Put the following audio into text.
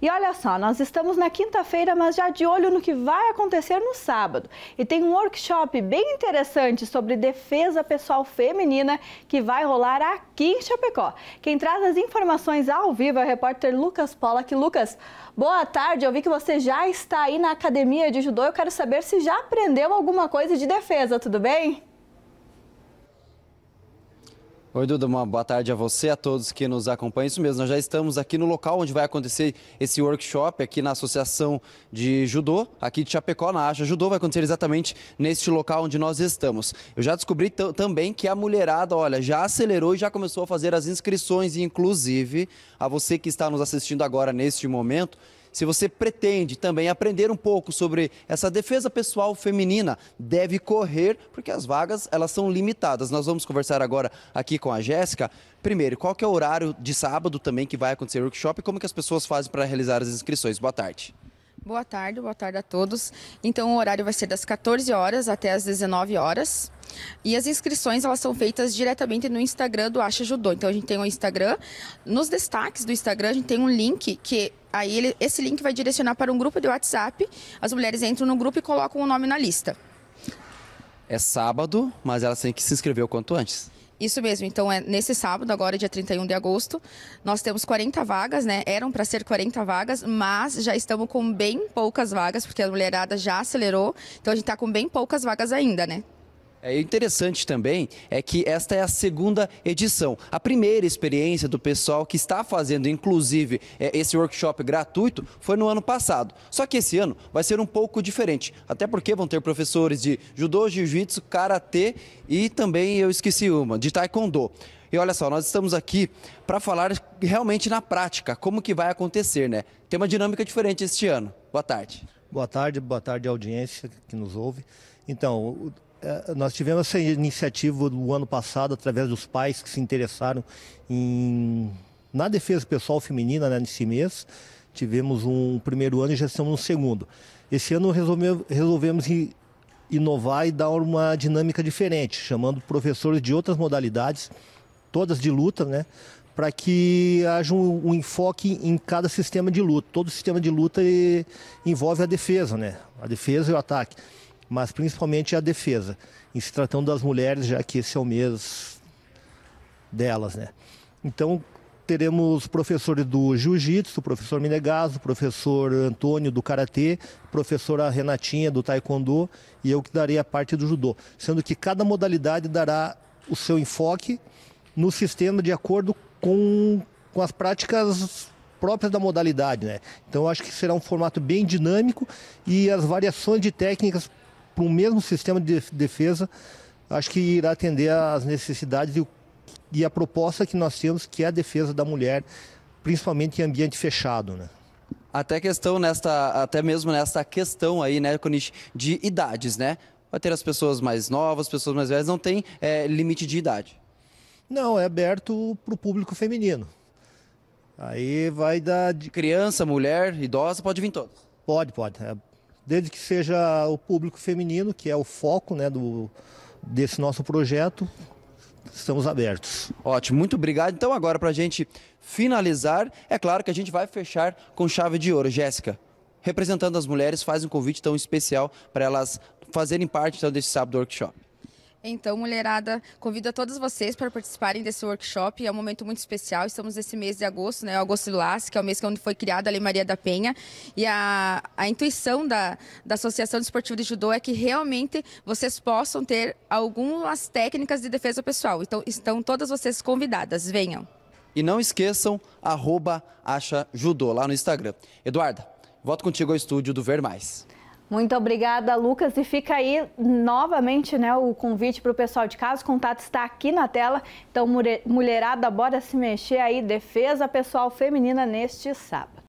E olha só, nós estamos na quinta-feira, mas já de olho no que vai acontecer no sábado. E tem um workshop bem interessante sobre defesa pessoal feminina que vai rolar aqui em Chapecó. Quem traz as informações ao vivo é o repórter Lucas Pollack. Lucas, boa tarde. Eu vi que você já está aí na academia de judô. Eu quero saber se já aprendeu alguma coisa de defesa, tudo bem? Oi, Duda, uma boa tarde a você, a todos que nos acompanham. Isso mesmo, nós já estamos aqui no local onde vai acontecer esse workshop, aqui na Associação de Judô, aqui de Chapecó, na Acha Judô, vai acontecer exatamente neste local onde nós estamos. Eu já descobri também que a mulherada, olha, já acelerou e já começou a fazer as inscrições, e inclusive a você que está nos assistindo agora neste momento, se você pretende também aprender um pouco sobre essa defesa pessoal feminina, deve correr, porque as vagas elas são limitadas. Nós vamos conversar agora aqui com a Jéssica. Primeiro, qual que é o horário de sábado também que vai acontecer o workshop e como que as pessoas fazem para realizar as inscrições? Boa tarde. Boa tarde, boa tarde a todos. Então o horário vai ser das 14 horas até as 19 horas. E as inscrições elas são feitas diretamente no Instagram do Acha Judô. Então a gente tem o um Instagram. Nos destaques do Instagram a gente tem um link que aí ele, esse link vai direcionar para um grupo de WhatsApp. As mulheres entram no grupo e colocam o nome na lista. É sábado, mas elas têm que se inscrever o quanto antes. Isso mesmo, então é nesse sábado, agora dia 31 de agosto, nós temos 40 vagas, né? Eram para ser 40 vagas, mas já estamos com bem poucas vagas, porque a mulherada já acelerou, então a gente está com bem poucas vagas ainda, né? É interessante também é que esta é a segunda edição. A primeira experiência do pessoal que está fazendo, inclusive, é, esse workshop gratuito foi no ano passado. Só que esse ano vai ser um pouco diferente, até porque vão ter professores de judô, jiu-jitsu, karatê e também eu esqueci uma, de taekwondo. E olha só, nós estamos aqui para falar realmente na prática como que vai acontecer, né? Tem uma dinâmica diferente este ano. Boa tarde. Boa tarde, boa tarde audiência que nos ouve. Então, é, nós tivemos essa iniciativa do ano passado através dos pais que se interessaram em, na defesa pessoal feminina né, nesse mês. Tivemos um primeiro ano e já estamos no segundo. Esse ano resolvemos, resolvemos inovar e dar uma dinâmica diferente, chamando professores de outras modalidades, todas de luta, né, para que haja um, um, enfoque em cada sistema de luta. Todo sistema de luta eh, envolve a defesa, né, a defesa e o ataque mas principalmente a defesa, em se tratando das mulheres, já que esse é o mês delas, né? Então, teremos professores do jiu-jitsu, professor Minegaso, professor Antônio do karatê, professora Renatinha do taekwondo e eu que darei a parte do judô, sendo que cada modalidade dará o seu enfoque no sistema de acordo com, com as práticas próprias da modalidade, né? Então acho que será um formato bem dinâmico e as variações de técnicas para o mesmo sistema de defesa, acho que irá atender às necessidades e, e a proposta que nós temos, que é a defesa da mulher, principalmente em ambiente fechado. Né? Até questão nesta, até mesmo nesta questão aí, né, Conich, de idades, né? Vai ter as pessoas mais novas, pessoas mais velhas, não tem é, limite de idade. Não, é aberto para o público feminino. Aí vai dar. De... Criança, mulher, idosa, pode vir todos. Pode, pode. É desde que seja o público feminino, que é o foco né, do, desse nosso projeto, estamos abertos. Ótimo, muito obrigado. Então, agora, para a gente finalizar, é claro que a gente vai fechar com chave de ouro. Jéssica, representando as mulheres, faz um convite tão especial para elas fazerem parte então, desse sábado workshop. Então, mulherada, convido a todos vocês para participarem desse workshop. É um momento muito especial. Estamos nesse mês de agosto, né? Agosto Lilás, que é o mês é onde foi criada a Lei Maria da Penha. E a, a intuição da, da Associação Desportiva de Judô é que realmente vocês possam ter algumas técnicas de defesa pessoal. Então, estão todas vocês convidadas. Venham. E não esqueçam, arroba acha judô lá no Instagram. Eduarda, volto contigo ao estúdio do Ver Mais. Muito obrigada, Lucas. E fica aí novamente né, o convite para o pessoal de casa. O contato está aqui na tela. Então, mulherada, bora se mexer aí. Defesa pessoal feminina neste sábado.